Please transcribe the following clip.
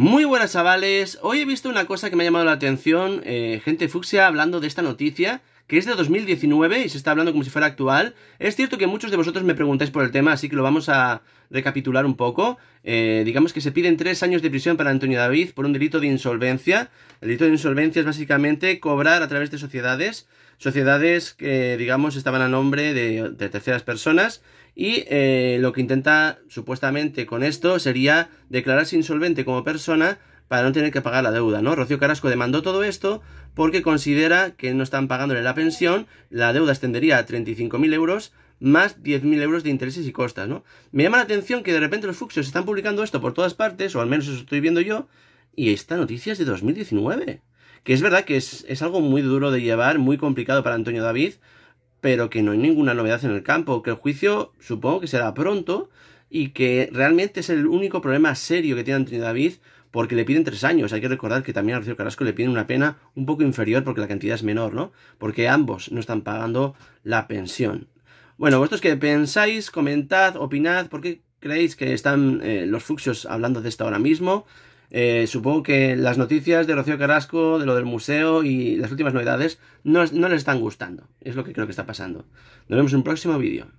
Muy buenas chavales, hoy he visto una cosa que me ha llamado la atención, eh, gente fucsia hablando de esta noticia, que es de 2019 y se está hablando como si fuera actual. Es cierto que muchos de vosotros me preguntáis por el tema, así que lo vamos a recapitular un poco. Eh, digamos que se piden tres años de prisión para Antonio David por un delito de insolvencia. El delito de insolvencia es básicamente cobrar a través de sociedades, sociedades que digamos estaban a nombre de, de terceras personas y eh, lo que intenta supuestamente con esto sería declararse insolvente como persona para no tener que pagar la deuda, ¿no? Rocío Carrasco demandó todo esto porque considera que no están pagándole la pensión, la deuda extendería a 35.000 euros más 10.000 euros de intereses y costas, ¿no? Me llama la atención que de repente los fucsos están publicando esto por todas partes, o al menos eso estoy viendo yo, y esta noticia es de 2019. Que es verdad que es algo muy duro de llevar, muy complicado para Antonio David, pero que no hay ninguna novedad en el campo, que el juicio supongo que será pronto y que realmente es el único problema serio que tiene Antonio David porque le piden tres años. Hay que recordar que también a Rocío Carrasco le piden una pena un poco inferior porque la cantidad es menor, ¿no? Porque ambos no están pagando la pensión. Bueno, vosotros que pensáis, comentad, opinad, por qué creéis que están eh, los fuxios hablando de esto ahora mismo? Eh, supongo que las noticias de Rocío Carrasco, de lo del museo y las últimas novedades no, no les están gustando. Es lo que creo que está pasando. Nos vemos en un próximo vídeo.